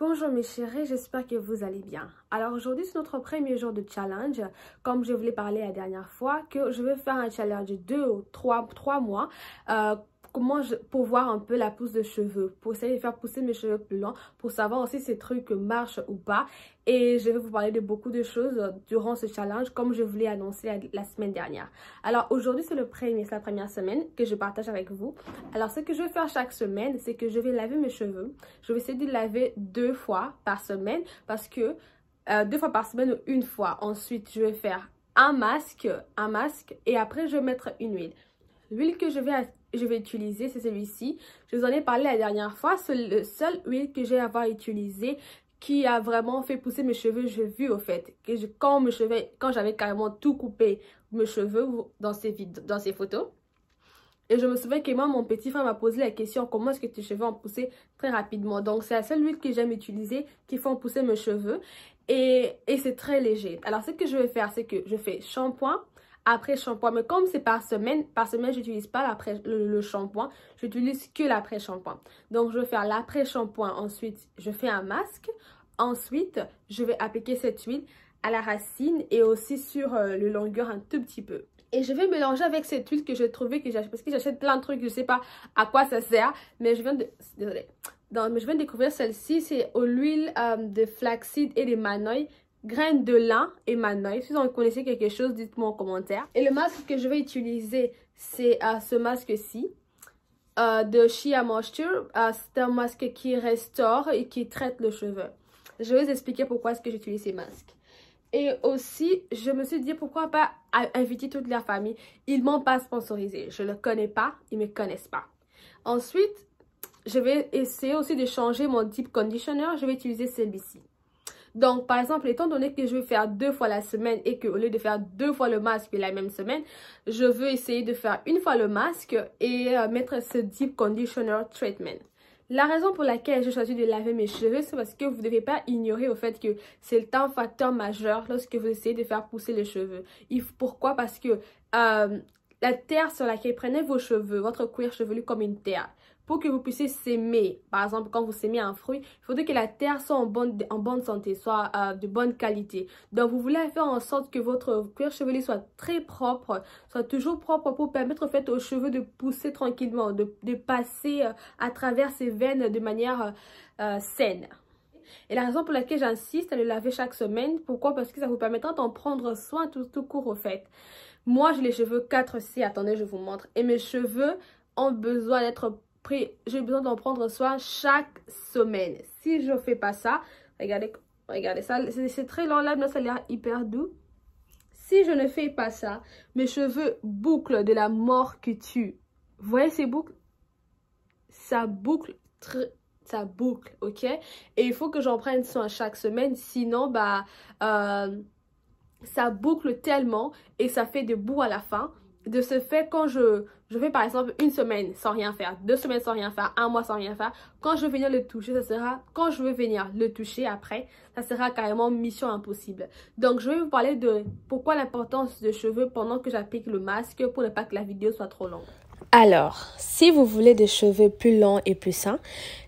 Bonjour mes chéris, j'espère que vous allez bien. Alors aujourd'hui c'est notre premier jour de challenge, comme je vous l'ai parlé la dernière fois, que je vais faire un challenge de 2 ou 3, mois euh, comment je, pour voir un peu la pousse de cheveux, pour essayer de faire pousser mes cheveux plus longs, pour savoir aussi si ces trucs marchent ou pas. Et je vais vous parler de beaucoup de choses durant ce challenge, comme je vous l'ai annoncé la, semaine dernière. Alors aujourd'hui, c'est le premier, c'est la première semaine que je partage avec vous. Alors ce que je vais faire chaque semaine, c'est que je vais laver mes cheveux. Je vais essayer de laver deux fois par semaine parce que euh, deux fois par semaine ou une fois. Ensuite, je vais faire un masque, un masque et après je vais mettre une huile. L'huile que je vais je vais utiliser, c'est celui-ci. Je vous en ai parlé la dernière fois. C'est le seul huile que j'ai à avoir utilisé qui a vraiment fait pousser mes cheveux, j'ai vu au fait. Que je, quand mes cheveux, quand j'avais carrément tout coupé, mes cheveux dans ces, dans ces photos. Et je me souviens que moi, mon petit frère m'a posé la question comment est-ce que tes cheveux ont poussé très rapidement. Donc, c'est la seule huile que j'aime utiliser qui font pousser mes cheveux. et c'est très léger. Alors, ce que je vais faire, c'est que je fais shampoing, après shampoing. Mais comme c'est par semaine, par semaine, j'utilise pas le, shampoing, j'utilise que l'après shampoing. Donc je vais faire l'après shampoing, ensuite je fais un masque, ensuite je vais appliquer cette huile à la racine et aussi sur euh, le longueur un tout petit peu. Et je vais mélanger avec cette huile que j'ai trouvée, que parce que j'achète plein de trucs, je sais pas à quoi ça sert, mais je viens de... je viens découvrir celle-ci, c'est l'huile euh, de flaxseed et de manoï graines de lin et mana. Si vous en connaissez quelque chose, dites-moi en commentaire. Et le masque que je vais utiliser, c'est euh, ce masque-ci. Euh, de Shea Moisture, euh, c'est un masque qui restaure et qui traite le cheveu. Je vais vous expliquer pourquoi est-ce que j'utilise ces masques. Et aussi, je me suis dit pourquoi pas inviter toute la famille. Ils m'ont pas sponsorisé. Je ne le connais pas, ils ne me connaissent pas. Ensuite, je vais essayer aussi de changer mon deep conditioner. Je vais utiliser celui-ci. Donc, par exemple, étant donné que je veux faire deux fois la semaine et qu'au lieu de faire deux fois le masque la même semaine, je veux essayer de faire une fois le masque et euh, mettre ce Deep Conditioner Treatment. La raison pour laquelle j'ai choisi de laver mes cheveux, c'est parce que vous ne devez pas ignorer le fait que c'est un facteur majeur lorsque vous essayez de faire pousser les cheveux. pourquoi Parce que euh, la terre sur laquelle prenez vos cheveux, votre cuir chevelu comme une terre, pour que vous puissiez s'aimer. Par exemple, quand vous s'aimez un fruit, il faudrait que la terre soit en bonne, en bonne santé, soit euh, de bonne qualité. Donc, vous voulez faire en sorte que votre cuir chevelu soit très propre, soit toujours propre pour permettre en fait aux cheveux de pousser tranquillement, de, de passer euh, à travers ces veines de manière euh, saine. Et la raison pour laquelle j'insiste à le laver chaque semaine, pourquoi Parce que ça vous permettra d'en prendre soin tout, tout court au fait. Moi, j'ai les cheveux 4C, attendez, je vous montre. Et mes cheveux ont besoin d'être j'ai besoin d'en prendre soin chaque semaine. Si je fais pas ça, regardez, regardez ça, c'est très lent mais ça a l'air hyper doux. Si je ne fais pas ça, mes cheveux bouclent de la mort que tu... Vous voyez ces boucles Ça boucle, ça boucle, ok Et il faut que j'en prenne soin chaque semaine, sinon, bah, euh, ça boucle tellement et ça fait des bouts à la fin. De ce fait, quand je, je fais par exemple une semaine sans rien faire, deux semaines sans rien faire, un mois sans rien faire, quand je veux venir le toucher, ça sera, quand je veux venir le toucher après, ça sera carrément mission impossible. Donc je vais vous parler de pourquoi l'importance de cheveux pendant que j'applique le masque pour ne pas que la vidéo soit trop longue. Alors, si vous voulez des cheveux plus longs et plus sains,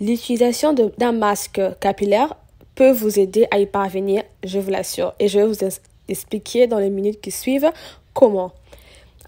l'utilisation d'un masque capillaire peut vous aider à y parvenir, je vous l'assure. Et je vais vous expliquer dans les minutes qui suivent comment.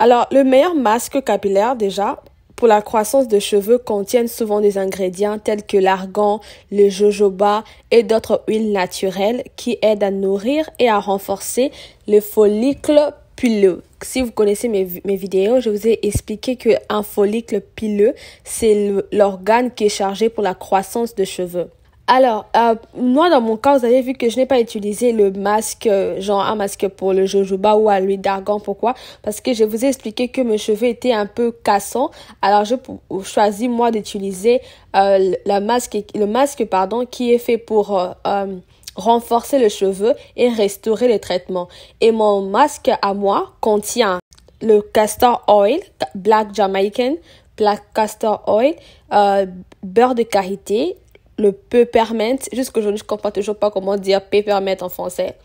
Alors, le meilleur masque capillaire, déjà, pour la croissance de cheveux contiennent souvent des ingrédients tels que l'argan, le jojoba et d'autres huiles naturelles qui aident à nourrir et à renforcer le follicle pileux. Si vous connaissez mes, mes vidéos, je vous ai expliqué qu'un follicle pileux, c'est l'organe qui est chargé pour la croissance de cheveux. Alors, euh, moi, dans mon cas, vous avez vu que je n'ai pas utilisé le masque, euh, genre un masque pour le jojoba ou à l'huile d'argan. Pourquoi Parce que je vous ai expliqué que mes cheveux étaient un peu cassants. Alors, je choisis, moi, d'utiliser euh, masque, le masque pardon, qui est fait pour... renforcer le cheveu et restaurer le traitement. Et mon masque à moi contient le castor oil, black Jamaican, black castor oil, beurre de karité, le peppermint. Jusqu'aujourd'hui, je ne comprends toujours pas comment dire peppermint en français.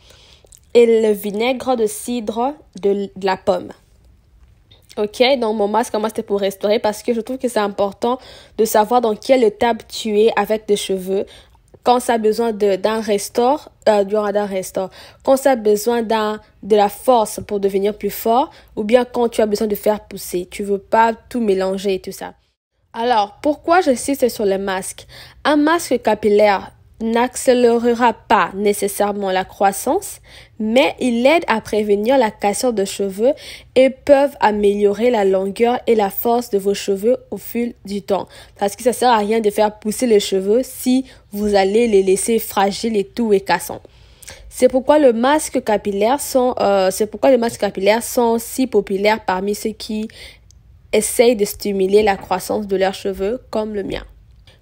Et le vinaigre de cidre de, la pomme. Ok, donc mon masque, moi, c'était pour restaurer parce que je trouve que c'est important de savoir dans quelle étape tu es avec tes cheveux. Quand ça a besoin d'un restore, durant euh, d'un quand ça a besoin de la force pour devenir plus fort, ou bien quand tu as besoin de faire pousser. Tu veux pas tout mélanger et tout ça. Alors, pourquoi j'insiste sur les masques Un masque capillaire n'accélérera pas nécessairement la croissance, mais il aide à prévenir la cassure de cheveux et peuvent améliorer la longueur et la force de vos cheveux au fil du temps. Parce que ça sert à rien de faire pousser les cheveux si vous allez les laisser fragiles et tout et cassant. C'est pourquoi le masque capillaire sont, euh, c'est pourquoi les masques capillaires sont si populaires parmi ceux qui essayent de stimuler la croissance de leurs cheveux comme le mien.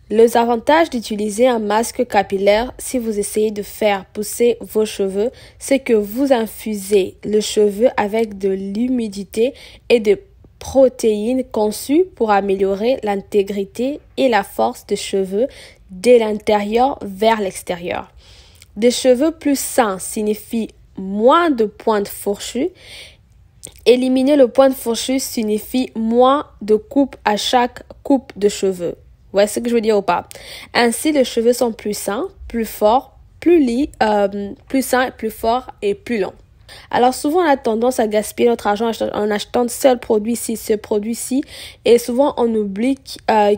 Les avantages d'utiliser un masque capillaire si vous essayez de faire pousser vos cheveux, c'est que vous infusez le cheveu avec de l'humidité et de protéines conçues pour améliorer l'intégrité et la force des cheveux dès l'intérieur vers l'extérieur. Des cheveux plus sains signifient moins de pointes fourchues Éliminer le point de fourchure signifie moins de coupe à chaque coupe de cheveux. Vous voyez ce que je veux dire ou pas Ainsi, les cheveux sont plus sains, plus forts, plus, lits euh, plus sains, plus forts et plus longs. Alors souvent, on a tendance à gaspiller notre argent en achetant seul produit-ci, ce produit-ci, et souvent on oublie euh,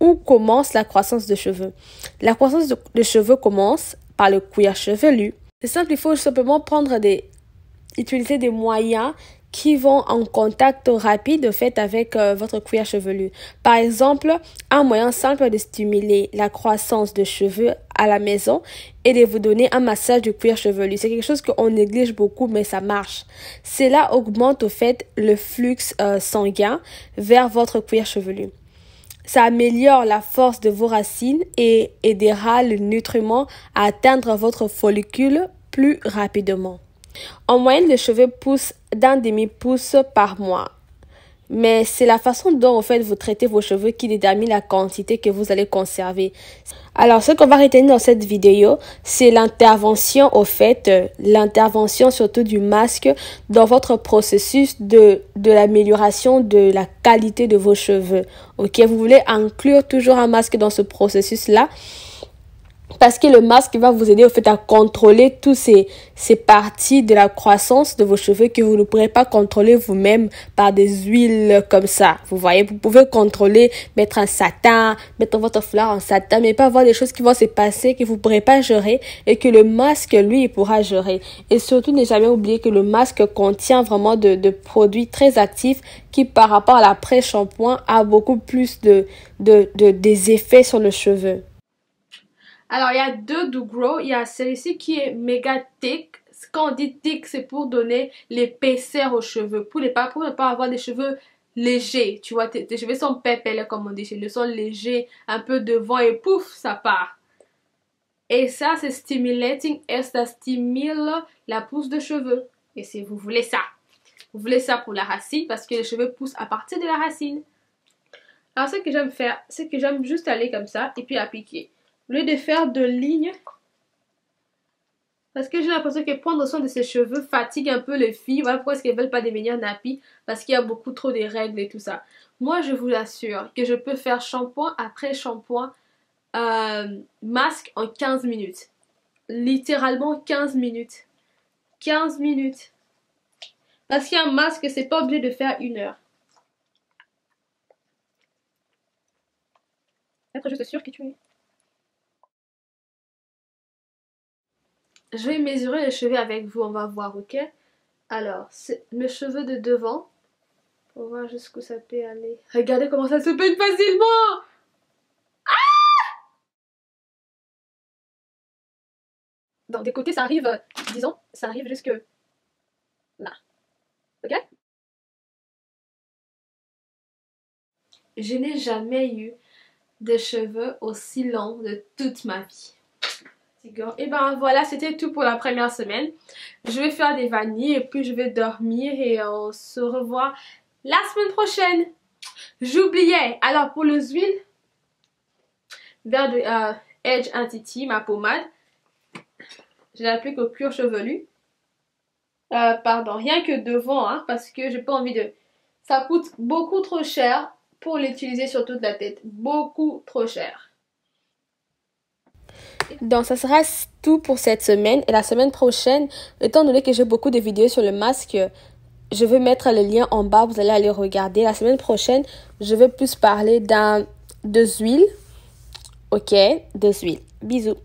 où commence la croissance de cheveux. La croissance de, de cheveux commence par le cuir chevelu. C'est simple, il faut simplement prendre des utiliser des moyens qui vont en contact rapide fait avec euh, votre cuir chevelu. Par exemple, un moyen simple de stimuler la croissance de cheveux à la maison est de vous donner un massage du cuir chevelu. C'est quelque chose qu'on néglige beaucoup, mais ça marche. Cela augmente au fait le flux euh, sanguin vers votre cuir chevelu. Ça améliore la force de vos racines et aidera le nutriment à atteindre votre follicule plus rapidement. En moyenne, les cheveux poussent d'un demi-pouce par mois. Mais c'est la façon dont en fait vous traitez vos cheveux qui détermine la quantité que vous allez conserver. Alors ce qu'on va retenir dans cette vidéo, c'est l'intervention au fait, euh, l'intervention surtout du masque dans votre processus de, de l'amélioration de la qualité de vos cheveux. Ok, vous voulez inclure toujours un masque dans ce processus-là parce que le masque va vous aider au fait à contrôler toutes ces, ces parties de la croissance de vos cheveux que vous ne pourrez pas contrôler vous-même par des huiles comme ça. Vous voyez, vous pouvez contrôler, mettre un satin, mettre votre fleur en satin, mais pas avoir des choses qui vont se passer, que vous ne pourrez pas gérer et que le masque, lui, il pourra gérer. Et surtout, n'oubliez jamais oublier que le masque contient vraiment de, produits très actifs qui, par rapport à l'après-shampoing, a beaucoup plus de, de, des effets sur le cheveux. Alors, il y a deux grow, Il y a celle ci qui est méga thick. Quand on dit thick, c'est pour donner l'épaisseur aux cheveux. Pour, les, pour ne pas avoir des cheveux légers. Tu vois, tes, cheveux sont pépélés, comme on dit. Ils sont légers, un peu devant et pouf, ça part. Et ça, c'est stimulating et ça stimule la pousse de cheveux. Et si vous voulez ça, vous voulez ça pour la racine parce que les cheveux poussent à partir de la racine. Alors, ce que j'aime faire, c'est que j'aime juste aller comme ça et puis appliquer. Au lieu de faire de lignes, parce que j'ai l'impression que prendre soin de ses cheveux fatigue un peu les filles. Voilà pourquoi est-ce qu'elles veulent pas devenir nappies. Parce qu'il y a beaucoup trop de règles et tout ça. Moi, je vous assure que je peux faire shampoing après shampoing, euh, masque en 15 minutes. Littéralement 15 minutes. 15 minutes. Parce qu'un masque, c'est pas obligé de faire une heure. Être suis sûre que tu Je vais mesurer les cheveux avec vous, on va voir, ok Alors, mes cheveux de devant, Pour voir jusqu'où ça peut aller. Regardez comment ça se facilement Donc ah! Dans des côtés, ça arrive, euh, disons, ça arrive jusque là. Ok Je n'ai jamais eu de cheveux aussi longs de toute ma vie. Et eh ben voilà, c'était tout pour la première semaine. Je vais faire des vanilles et puis je vais dormir et on se revoit la semaine prochaine. J'oubliais, alors pour les huiles, verre de euh, Edge ma pommade, je l'applique au cuir chevelu. Euh, pardon, rien que devant, hein, parce que j'ai pas envie de... Ça coûte beaucoup trop cher pour l'utiliser sur toute la tête. Beaucoup trop cher. Donc, ça sera tout pour cette semaine. Et la semaine prochaine, étant donné que j'ai beaucoup de vidéos sur le masque, je vais mettre le lien en bas. Vous allez aller regarder. La semaine prochaine, je vais plus parler d'un, deux huiles. Ok, deux huiles. Bisous.